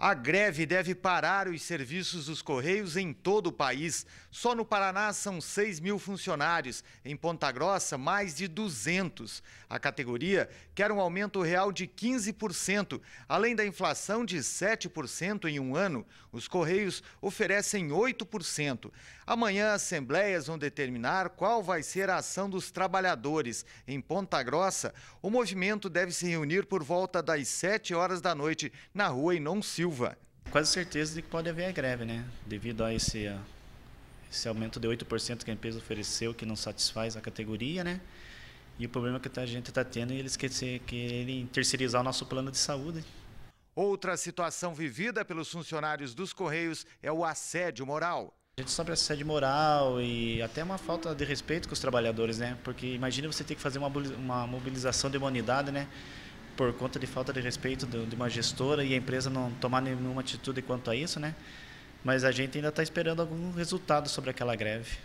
A greve deve parar os serviços dos Correios em todo o país. Só no Paraná são 6 mil funcionários, em Ponta Grossa, mais de 200. A categoria quer um aumento real de 15%, além da inflação de 7% em um ano. Os Correios oferecem 8%. Amanhã, assembleias vão determinar qual vai ser a ação dos trabalhadores. Em Ponta Grossa, o movimento deve se reunir por volta das 7 horas da noite, na rua Inon Silva. Silva. Quase certeza de que pode haver a greve, né? Devido a esse, a esse aumento de 8% que a empresa ofereceu, que não satisfaz a categoria, né? E o problema que a gente está tendo é eles querem terceirizar o nosso plano de saúde. Outra situação vivida pelos funcionários dos Correios é o assédio moral. A gente sofre assédio moral e até uma falta de respeito com os trabalhadores, né? Porque imagina você ter que fazer uma, uma mobilização de humanidade, né? por conta de falta de respeito do, de uma gestora e a empresa não tomar nenhuma atitude quanto a isso, né? Mas a gente ainda está esperando algum resultado sobre aquela greve.